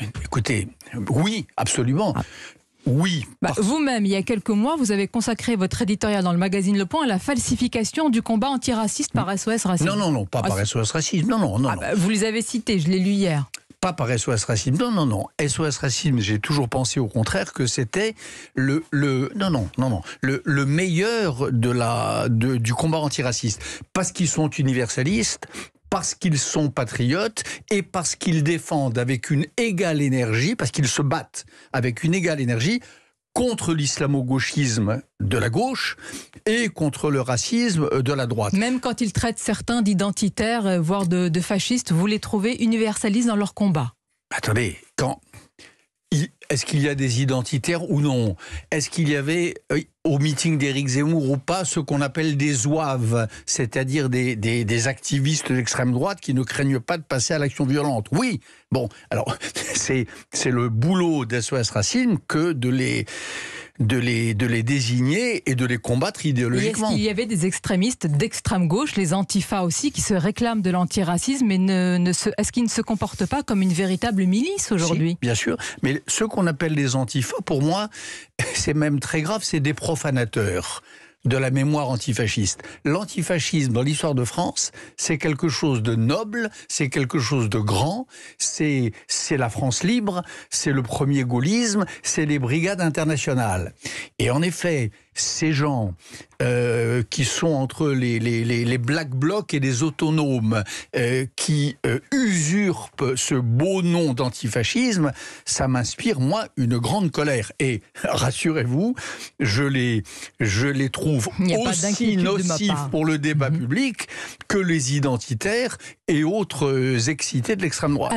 Euh, écoutez, oui, absolument. Ah. Oui. Bah, vous-même, il y a quelques mois, vous avez consacré votre éditorial dans le magazine Le Point à la falsification du combat antiraciste par SOS Racisme. Non, non, non, pas par ah, SOS Racisme. Non, non, non. Ah, bah, vous les avez cités, je l'ai lu hier pas par SOS Racisme. Non, non, non. SOS Racisme, j'ai toujours pensé au contraire que c'était le, le, non, non, non, le, meilleur de la, du combat antiraciste. Parce qu'ils sont universalistes, parce qu'ils sont patriotes et parce qu'ils défendent avec une égale énergie, parce qu'ils se battent avec une égale énergie contre l'islamo-gauchisme de la gauche et contre le racisme de la droite. Même quand ils traitent certains d'identitaires, euh, voire de, fascistes, vous les trouvez universalistes dans leur combat. Attendez, quand est-ce qu'il y a des identitaires ou non Est-ce qu'il y avait euh, au meeting d'Éric Zemmour ou pas ce qu'on appelle des zouaves, c'est-à-dire des, activistes d'extrême droite qui ne craignent pas de passer à l'action violente Oui Bon, alors c'est le boulot d'SOS Racine que de les de les, de les désigner et de les combattre idéologiquement. Il y avait des extrémistes d'extrême gauche, les antifas aussi, qui se réclament de l'antiracisme, et ne, ne est-ce qu'ils ne se comportent pas comme une véritable milice aujourd'hui Bien sûr, mais ceux qu'on appelle les antifas, pour moi, c'est même très grave, c'est des profanateurs de la mémoire antifasciste. L'antifascisme dans l'histoire de France, c'est quelque chose de noble, c'est quelque chose de grand, c'est la France libre, c'est le premier gaullisme, c'est les brigades internationales. Et en effet, ces gens euh, qui sont entre les, les, Black Blocs et les autonomes, euh, qui euh, usurpent ce beau nom d'antifascisme, ça m'inspire, moi, une grande colère. Et rassurez-vous, je les, je les trouve aussi nocifs pour le débat mhm. public que les identitaires et autres excités de l'extrême droite.